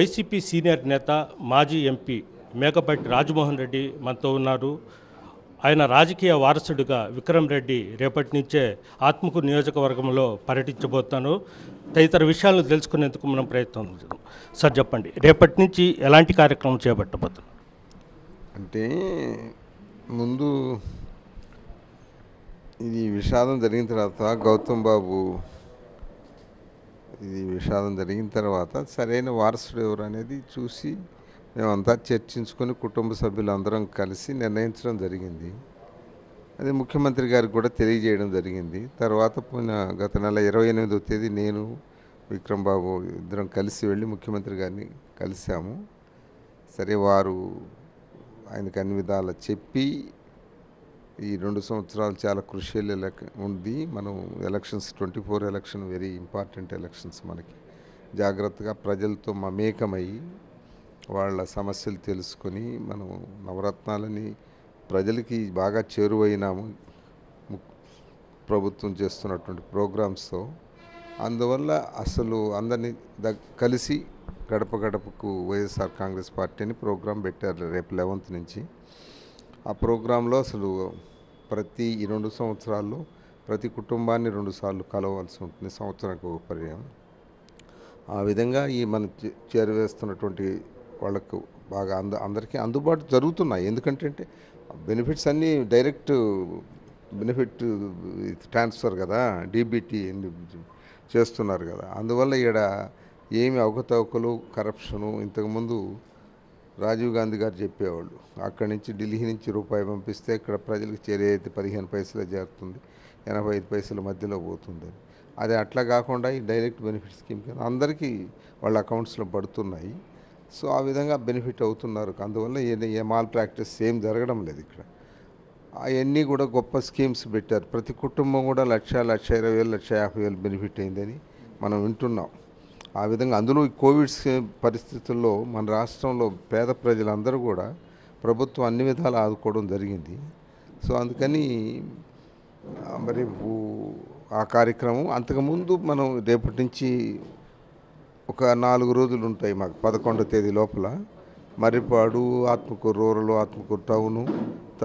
YCP senior నేత మాజీ MP Mekapati Rajamohan Reddy మనతో ఉన్నారు ఆయన రాజకీయ వారసుడిగా విక్రమ్ రెడ్డి రేపటి నుంచే ఆత్మకు నియోజకవర్గంలో పర్యటించబోతాను తదితర విషయాలను తెలుసుకునేందుకు మనం ప్రయత్నం సార్ చెప్పండి రేపటి నుంచి ఎలాంటి కార్యక్రమం చేపట్టబోతుంది అంటే ముందు ఇది విషాదం జరిగిన తర్వాత గౌతమ్ బాబు ఇది విషాదం జరిగిన తర్వాత సరైన వారసుడు ఎవరు అనేది చూసి మేమంతా చర్చించుకొని కుటుంబ సభ్యులందరం కలిసి నిర్ణయించడం జరిగింది అది ముఖ్యమంత్రి గారికి కూడా తెలియజేయడం జరిగింది తర్వాత పోయిన గత నెల ఇరవై ఎనిమిదో తేదీ నేను విక్రమ్ బాబు ఇద్దరం కలిసి వెళ్ళి ముఖ్యమంత్రి గారిని కలిసాము సరే వారు ఆయనకు అన్ని విధాలా చెప్పి ఈ రెండు సంవత్సరాలు చాలా కృషియల్ ఎలక్ ఉంది మనం elections twenty four election very important elections మనకి జాగ్రత్తగా ప్రజలతో మమేకమయ్యి వాళ్ళ సమస్యలు తెలుసుకొని మనం నవరత్నాలని ప్రజలకి బాగా చేరువైనాము ప్రభుత్వం చేస్తున్నటువంటి ప్రోగ్రామ్స్తో అందువల్ల అసలు అందరినీ ద కలిసి గడప గడపకు వైఎస్ఆర్ కాంగ్రెస్ పార్టీని ప్రోగ్రాం పెట్టారు రేపు లెవెంత్ నుంచి ఆ ప్రోగ్రాంలో అసలు ప్రతి ఈ రెండు సంవత్సరాల్లో ప్రతి కుటుంబాన్ని రెండుసార్లు కలవాల్సి ఉంటుంది సంవత్సరానికి ఒక పర్యాయం ఆ విధంగా ఈ మనం చేరవేస్తున్నటువంటి వాళ్ళకు బాగా అంద అందరికీ అందుబాటు జరుగుతున్నాయి ఎందుకంటే బెనిఫిట్స్ అన్నీ డైరెక్ట్ బెనిఫిట్ ట్రాన్స్ఫర్ కదా డీబీటీ చేస్తున్నారు కదా అందువల్ల ఇక్కడ ఏమి అవకతవకలు కరప్షను ఇంతకుముందు రాజీవ్ గాంధీ గారు చెప్పేవాళ్ళు అక్కడి నుంచి ఢిల్లీ నుంచి రూపాయి పంపిస్తే ఇక్కడ ప్రజలకు చర్య అయితే పదిహేను పైసలు చేరుతుంది ఎనభై ఐదు పైసల మధ్యలో పోతుందని అది అట్లా కాకుండా ఈ డైరెక్ట్ బెనిఫిట్ స్కీమ్ కింద అందరికీ వాళ్ళ అకౌంట్స్లో పడుతున్నాయి సో ఆ విధంగా బెనిఫిట్ అవుతున్నారు అందువల్ల ఏ మాల్ ప్రాక్టీస్ ఏం జరగడం లేదు ఇక్కడ అవన్నీ కూడా గొప్ప స్కీమ్స్ పెట్టారు ప్రతి కుటుంబం కూడా లక్ష లక్ష ఇరవై వేలు లక్ష యాభై వేలు బెనిఫిట్ అయిందని మనం వింటున్నాం ఆ విధంగా అందులో ఈ కోవిడ్ పరిస్థితుల్లో మన రాష్ట్రంలో పేద ప్రజలందరూ కూడా ప్రభుత్వం అన్ని విధాలు ఆదుకోవడం జరిగింది సో అందుకని మరి ఆ కార్యక్రమం అంతకుముందు మనం రేపటి నుంచి ఒక నాలుగు రోజులు ఉంటాయి మాకు పదకొండో తేదీ లోపల మర్రిపాడు ఆత్మకూరు రూరల్ ఆత్మకూరు టౌను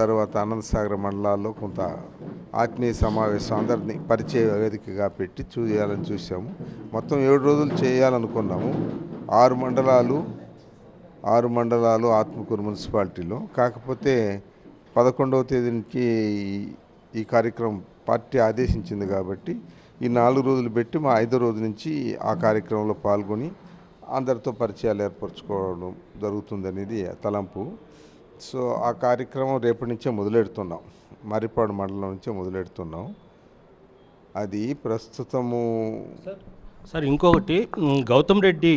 తర్వాత అనంతసాగర్ మండలాల్లో కొంత ఆత్మీయ సమావేశం అందరినీ పరిచయ వేదికగా పెట్టి చూయాలని చూసాము మొత్తం ఏడు రోజులు చేయాలనుకున్నాము ఆరు మండలాలు ఆరు మండలాలు ఆత్మకూరు మున్సిపాలిటీలో కాకపోతే పదకొండవ తేదీకి ఈ కార్యక్రమం పార్టీ ఆదేశించింది కాబట్టి ఈ నాలుగు రోజులు పెట్టి మా ఐదో రోజు నుంచి ఆ కార్యక్రమంలో పాల్గొని అందరితో పరిచయాలు ఏర్పరచుకోవడం జరుగుతుందనేది తలంపు సో ఆ కార్యక్రమం రేపటి నుంచే మొదలెడుతున్నాం మరిపాడు మండలం నుంచే మొదలెడుతున్నాం అది ప్రస్తుతము సార్ ఇంకొకటి గౌతమ్ రెడ్డి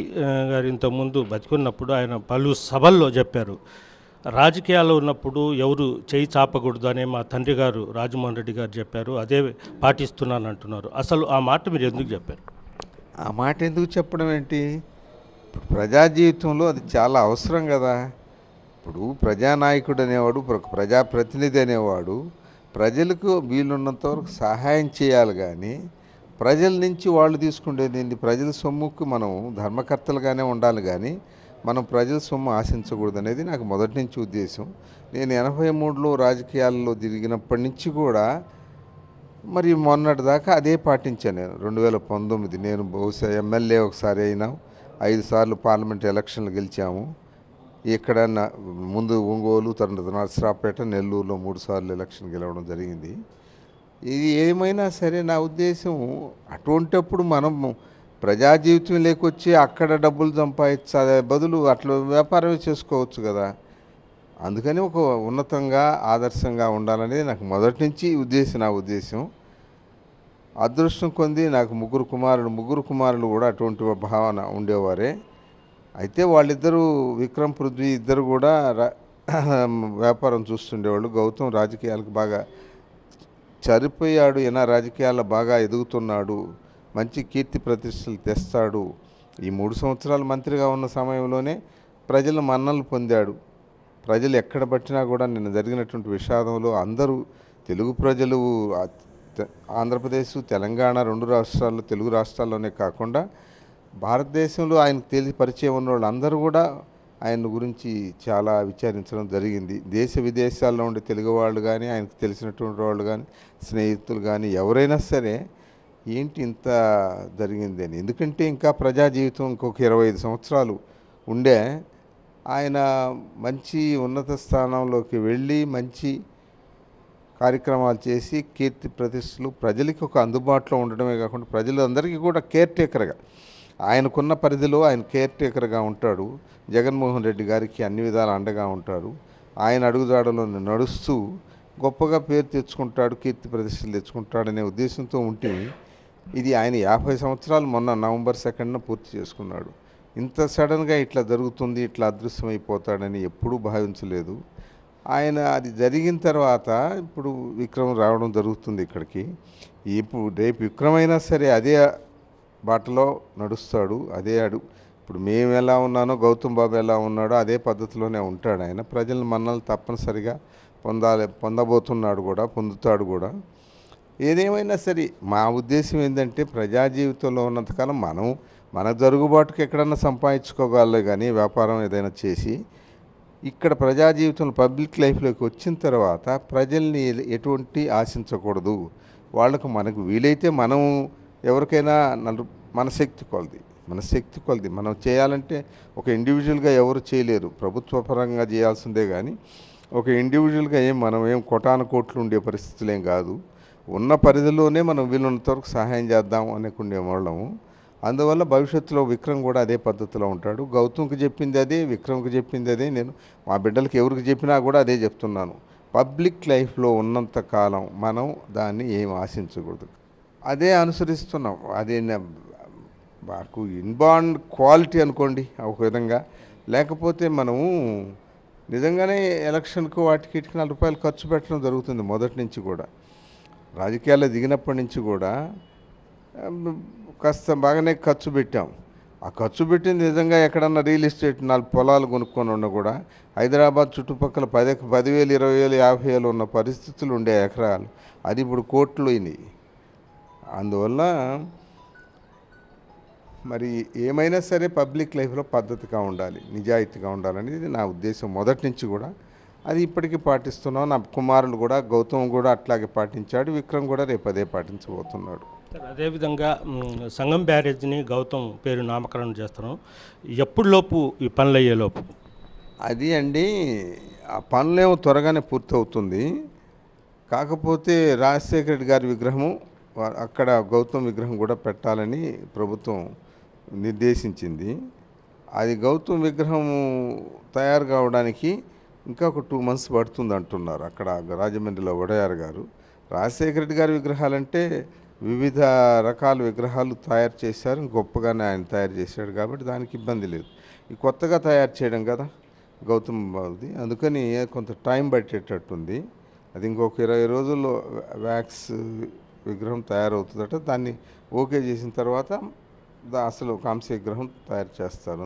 గారు ఇంతకుముందు బతికున్నప్పుడు ఆయన పలు సభల్లో చెప్పారు రాజకీయాల్లో ఉన్నప్పుడు ఎవరు చేయి చాపకూడదు అనే మా తండ్రి గారు రాజమోహన్ రెడ్డి గారు చెప్పారు అదే పాటిస్తున్నాను అంటున్నారు అసలు ఆ మాట మీరు ఎందుకు చెప్పారు ఆ మాట ఎందుకు చెప్పడం ఏంటి ప్రజా జీవితంలో అది చాలా అవసరం కదా ఇప్పుడు ప్రజానాయకుడు అనేవాడు ప్రజాప్రతినిధి అనేవాడు ప్రజలకు వీలున్నంత వరకు సహాయం చేయాలి కానీ ప్రజల నుంచి వాళ్ళు దీన్ని ప్రజల సొమ్ముకు మనం ధర్మకర్తలుగానే ఉండాలి కానీ మనం ప్రజల సొమ్ము ఆశించకూడదు అనేది నాకు మొదటి నుంచి ఉద్దేశం నేను ఎనభై మూడులో రాజకీయాల్లో తిరిగినప్పటి నుంచి కూడా మరి మొన్నటి దాకా అదే పాటించాను నేను రెండు వేల పంతొమ్మిది నేను బహుశా ఎమ్మెల్యే ఒకసారి అయినా ఐదు సార్లు పార్లమెంట్ ఎలక్షన్లు గెలిచాము ఇక్కడ ముందు ఒంగోలు తర్వాత నర్సరాపేట నెల్లూరులో మూడుసార్లు ఎలక్షన్ గెలవడం జరిగింది ఇది ఏమైనా సరే నా ఉద్దేశం అటువంటిప్పుడు మనం ప్రజా జీవితం లేకొచ్చి అక్కడ డబ్బులు సంపాదించే బదులు అట్లా వ్యాపారమే చేసుకోవచ్చు కదా అందుకని ఒక ఉన్నతంగా ఆదర్శంగా ఉండాలనేది నాకు మొదటి నుంచి ఉద్దేశం నా ఉద్దేశం అదృష్టం కొంది నాకు ముగ్గురు కుమారులు ముగ్గురు కుమారులు కూడా అటువంటి భావన ఉండేవారే అయితే వాళ్ళిద్దరూ విక్రమ్ పృథ్వీ ఇద్దరు కూడా వ్యాపారం చూస్తుండేవాళ్ళు గౌతమ్ రాజకీయాలకు బాగా చనిపోయాడు ఈయన రాజకీయాల బాగా ఎదుగుతున్నాడు మంచి కీర్తి ప్రతిష్టలు తెస్తాడు ఈ మూడు సంవత్సరాలు మంత్రిగా ఉన్న సమయంలోనే ప్రజలు మన్నలు పొందాడు ప్రజలు ఎక్కడ పట్టినా కూడా నిన్న జరిగినటువంటి విషాదంలో అందరూ తెలుగు ప్రజలు ఆంధ్రప్రదేశ్ తెలంగాణ రెండు రాష్ట్రాల్లో తెలుగు రాష్ట్రాల్లోనే కాకుండా భారతదేశంలో ఆయనకు తెలిసి పరిచయం ఉన్న వాళ్ళందరూ కూడా ఆయన గురించి చాలా విచారించడం జరిగింది దేశ విదేశాల్లో ఉండే తెలుగు వాళ్ళు కానీ ఆయనకు తెలిసినటువంటి వాళ్ళు కానీ స్నేహితులు కానీ ఎవరైనా సరే ఏంటి ఇంత జరిగింది అని ఎందుకంటే ఇంకా ప్రజా జీవితం ఇంకొక ఇరవై ఐదు సంవత్సరాలు ఉండే ఆయన మంచి ఉన్నత స్థానంలోకి వెళ్ళి మంచి కార్యక్రమాలు చేసి కీర్తి ప్రతిష్టలు ప్రజలకి ఒక అందుబాటులో ఉండడమే కాకుండా ప్రజలందరికీ కూడా కేర్ టేకర్గా ఆయనకున్న పరిధిలో ఆయన కేర్ టేకర్గా ఉంటాడు జగన్మోహన్ రెడ్డి గారికి అన్ని విధాల అండగా ఉంటాడు ఆయన అడుగుదాడలో నడుస్తూ గొప్పగా పేరు తెచ్చుకుంటాడు కీర్తి ప్రతిష్టలు తెచ్చుకుంటాడనే ఉద్దేశంతో ఉంటే ఇది ఆయన యాభై సంవత్సరాలు మొన్న నవంబర్ సెకండ్న పూర్తి చేసుకున్నాడు ఇంత సడన్గా ఇట్లా జరుగుతుంది ఇట్లా అదృశ్యమైపోతాడని ఎప్పుడూ భావించలేదు ఆయన అది జరిగిన తర్వాత ఇప్పుడు విక్రమ్ రావడం జరుగుతుంది ఇక్కడికి ఇప్పుడు రేపు విక్రమైనా సరే అదే బాటలో నడుస్తాడు అదే అడు ఇప్పుడు మేము ఎలా ఉన్నానో గౌతమ్ బాబు ఎలా ఉన్నాడో అదే పద్ధతిలోనే ఉంటాడు ఆయన ప్రజలు మనల్ని తప్పనిసరిగా పొందాలి పొందబోతున్నాడు కూడా పొందుతాడు కూడా ఏదేమైనా సరే మా ఉద్దేశం ఏంటంటే ప్రజా జీవితంలో ఉన్నంతకాలం మనం మన జరుగుబాటుకు ఎక్కడన్నా సంపాదించుకోగలే కానీ వ్యాపారం ఏదైనా చేసి ఇక్కడ ప్రజా జీవితంలో పబ్లిక్ లైఫ్లోకి వచ్చిన తర్వాత ప్రజల్ని ఎటువంటి ఆశించకూడదు వాళ్ళకు మనకు వీలైతే మనం ఎవరికైనా నలు మనశక్తి కొలది మనశక్తి కొలది మనం చేయాలంటే ఒక ఇండివిజువల్గా ఎవరు చేయలేరు ప్రభుత్వ పరంగా చేయాల్సిందే కానీ ఒక ఇండివిజువల్గా ఏం మనం ఏం కొటాను కోట్లు ఉండే పరిస్థితులు ఏం కాదు ఉన్న పరిధిలోనే మనం వీలున్నంత వరకు సహాయం చేద్దాం అనుకునే వాళ్ళము అందువల్ల భవిష్యత్తులో విక్రమ్ కూడా అదే పద్ధతిలో ఉంటాడు గౌతమ్కి చెప్పింది అదే విక్రమ్కి చెప్పింది అదే నేను మా బిడ్డలకి ఎవరికి చెప్పినా కూడా అదే చెప్తున్నాను పబ్లిక్ లైఫ్లో ఉన్నంత కాలం మనం దాన్ని ఏం ఆశించకూడదు అదే అనుసరిస్తున్నాం అదే మాకు ఇన్బాండ్ క్వాలిటీ అనుకోండి ఒక విధంగా లేకపోతే మనము నిజంగానే ఎలక్షన్కు వాటికి ఇటుకి నాలుగు రూపాయలు ఖర్చు పెట్టడం జరుగుతుంది మొదటి నుంచి కూడా రాజకీయాల్లో దిగినప్పటి నుంచి కూడా కాస్త బాగానే ఖర్చు పెట్టాం ఆ ఖర్చు పెట్టింది నిజంగా ఎక్కడన్నా రియల్ ఎస్టేట్ నాలుగు పొలాలు కొనుక్కొని ఉన్న కూడా హైదరాబాద్ చుట్టుపక్కల పది పదివేలు ఇరవై వేలు యాభై వేలు ఉన్న పరిస్థితులు ఉండే ఎకరాలు అది ఇప్పుడు కోట్లు అయినాయి అందువల్ల మరి ఏమైనా సరే పబ్లిక్ లైఫ్లో పద్ధతిగా ఉండాలి నిజాయితీగా ఉండాలనేది నా ఉద్దేశం మొదటి నుంచి కూడా అది ఇప్పటికీ పాటిస్తున్నాం నా కుమారులు కూడా గౌతమ్ కూడా అట్లాగే పాటించాడు విక్రమ్ కూడా రేపు అదే పాటించబోతున్నాడు అదేవిధంగా సంగం బ్యారేజ్ని గౌతమ్ పేరు నామకరణం చేస్తున్నాం ఎప్పుడులోపు ఈ పనులు అయ్యేలోపు అది అండి ఆ పనులేమో త్వరగానే పూర్తవుతుంది కాకపోతే రాజశేఖర రెడ్డి గారి విగ్రహము అక్కడ గౌతమ్ విగ్రహం కూడా పెట్టాలని ప్రభుత్వం నిర్దేశించింది అది గౌతమ్ విగ్రహం తయారు కావడానికి ఇంకా ఒక టూ మంత్స్ పడుతుంది అంటున్నారు అక్కడ రాజమండ్రిలో ఒడయారు గారు రాజశేఖర రెడ్డి గారి విగ్రహాలంటే వివిధ రకాల విగ్రహాలు తయారు చేశారు గొప్పగానే ఆయన తయారు చేశాడు కాబట్టి దానికి ఇబ్బంది లేదు ఈ కొత్తగా తయారు చేయడం కదా గౌతమ్ బాబుది అందుకని కొంత టైం పట్టేటట్టుంది అది ఇంకొక ఇరవై రోజుల్లో వ్యాక్స్ విగ్రహం తయారవుతుందట దాన్ని ఓకే చేసిన తర్వాత అసలు కాంస్య విగ్రహం తయారు చేస్తారు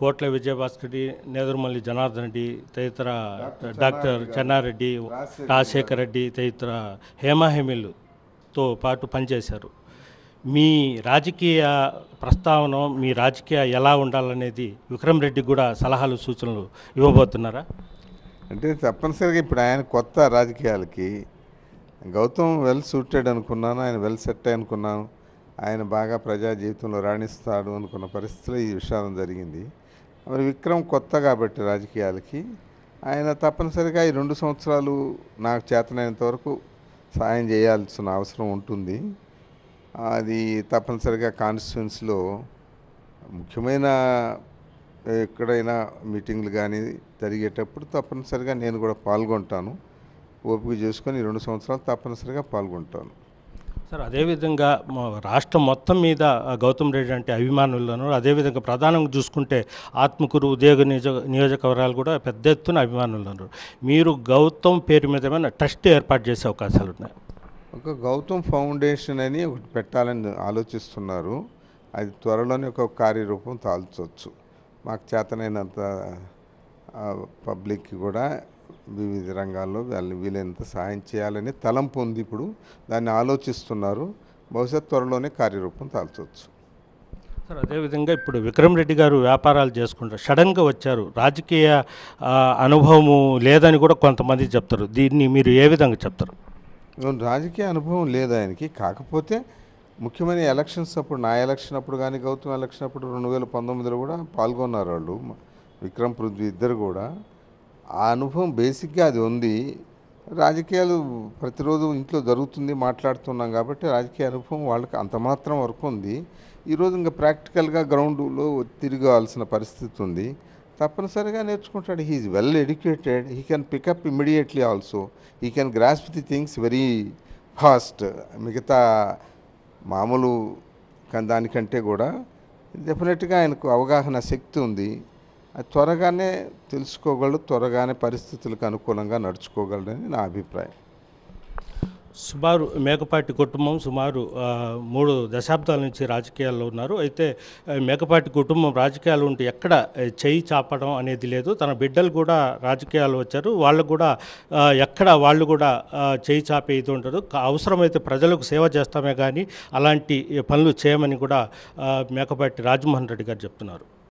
కోట్ల విజయభాస్కర్ నేదురుమల్లి జనార్దన్ రెడ్డి తదితర డాక్టర్ చెన్నారెడ్డి రాజశేఖర్ రెడ్డి తదితర హేమాహేమిలుతో పాటు పనిచేశారు మీ రాజకీయ ప్రస్తావన మీ రాజకీయ ఎలా ఉండాలనేది విక్రమ్ రెడ్డి కూడా సలహాలు సూచనలు ఇవ్వబోతున్నారా అంటే తప్పనిసరిగా ఇప్పుడు ఆయన కొత్త రాజకీయాలకి గౌతమ్ వెల్ సూటెడ్ అనుకున్నాను ఆయన వెల్ సెట్ అనుకున్నాను ఆయన బాగా ప్రజా జీవితంలో రాణిస్తాడు అనుకున్న పరిస్థితిలో ఈ విషాదం జరిగింది మరి విక్రమ్ కొత్త కాబట్టి రాజకీయాలకి ఆయన తప్పనిసరిగా ఈ రెండు సంవత్సరాలు నాకు చేతనైనంత వరకు సాయం చేయాల్సిన అవసరం ఉంటుంది అది తప్పనిసరిగా కాన్స్టిట్యున్సీలో ముఖ్యమైన ఎక్కడైనా మీటింగ్లు కానీ జరిగేటప్పుడు తప్పనిసరిగా నేను కూడా పాల్గొంటాను ఓపిక చేసుకొని రెండు సంవత్సరాలు తప్పనిసరిగా పాల్గొంటాను సార్ అదేవిధంగా రాష్ట్రం మొత్తం మీద గౌతమ్ రెడ్డి అంటే అభిమానులను అదేవిధంగా ప్రధానంగా చూసుకుంటే ఆత్మకూరు ఉద్యోగ నియోజక నియోజకవర్గాలు కూడా పెద్ద ఎత్తున అభిమానులు మీరు గౌతమ్ పేరు మీద ఏమైనా ట్రస్ట్ ఏర్పాటు చేసే అవకాశాలు ఉన్నాయి ఒక గౌతమ్ ఫౌండేషన్ అని ఒకటి పెట్టాలని ఆలోచిస్తున్నారు అది త్వరలోనే ఒక కార్యరూపం తాల్చవచ్చు మాకు చేతనైనంత పబ్లిక్కి కూడా వివిధ రంగాల్లో వాళ్ళని వీలైనంత సాయం చేయాలని తలంపు ఉంది ఇప్పుడు దాన్ని ఆలోచిస్తున్నారు బహుశా త్వరలోనే కార్యరూపం దాల్చవచ్చు సార్ అదేవిధంగా ఇప్పుడు విక్రమ్ రెడ్డి గారు వ్యాపారాలు చేసుకుంటారు సడన్గా వచ్చారు రాజకీయ అనుభవము లేదని కూడా కొంతమంది చెప్తారు దీన్ని మీరు ఏ విధంగా చెప్తారు రాజకీయ అనుభవం లేదు ఆయనకి కాకపోతే ముఖ్యమైన ఎలక్షన్స్ అప్పుడు నా ఎలక్షన్ అప్పుడు కానీ గౌతమ్ ఎలక్షన్ అప్పుడు రెండు వేల పంతొమ్మిదిలో కూడా పాల్గొన్నారు వాళ్ళు విక్రమ్ పృథ్వీ ఇద్దరు కూడా ఆ అనుభవం బేసిక్గా అది ఉంది రాజకీయాలు ప్రతిరోజు ఇంట్లో జరుగుతుంది మాట్లాడుతున్నాం కాబట్టి రాజకీయ అనుభవం వాళ్ళకి అంత మాత్రం వరకు ఉంది ఈరోజు ఇంకా ప్రాక్టికల్గా గ్రౌండ్లో తిరగాల్సిన పరిస్థితి ఉంది తప్పనిసరిగా నేర్చుకుంటాడు he is well educated he can pick up immediately also he can grasp the things very fast మిగతా మామూలు దానికంటే కూడా డెఫినెట్గా ఆయనకు అవగాహన శక్తి ఉంది అది త్వరగానే తెలుసుకోగలడు త్వరగానే పరిస్థితులకు అనుకూలంగా నడుచుకోగలడని నా అభిప్రాయం సుమారు మేకపాటి కుటుంబం సుమారు మూడు దశాబ్దాల నుంచి రాజకీయాల్లో ఉన్నారు అయితే మేకపాటి కుటుంబం రాజకీయాలు ఉంటే ఎక్కడ చేయి చాపడం అనేది లేదు తన బిడ్డలు కూడా రాజకీయాలు వచ్చారు వాళ్ళు కూడా ఎక్కడ వాళ్ళు కూడా చేయి చాపే ఇది ఉండదు అవసరమైతే ప్రజలకు సేవ చేస్తామే కానీ అలాంటి పనులు చేయమని కూడా మేకపాటి రాజమోహన్ రెడ్డి గారు చెప్తున్నారు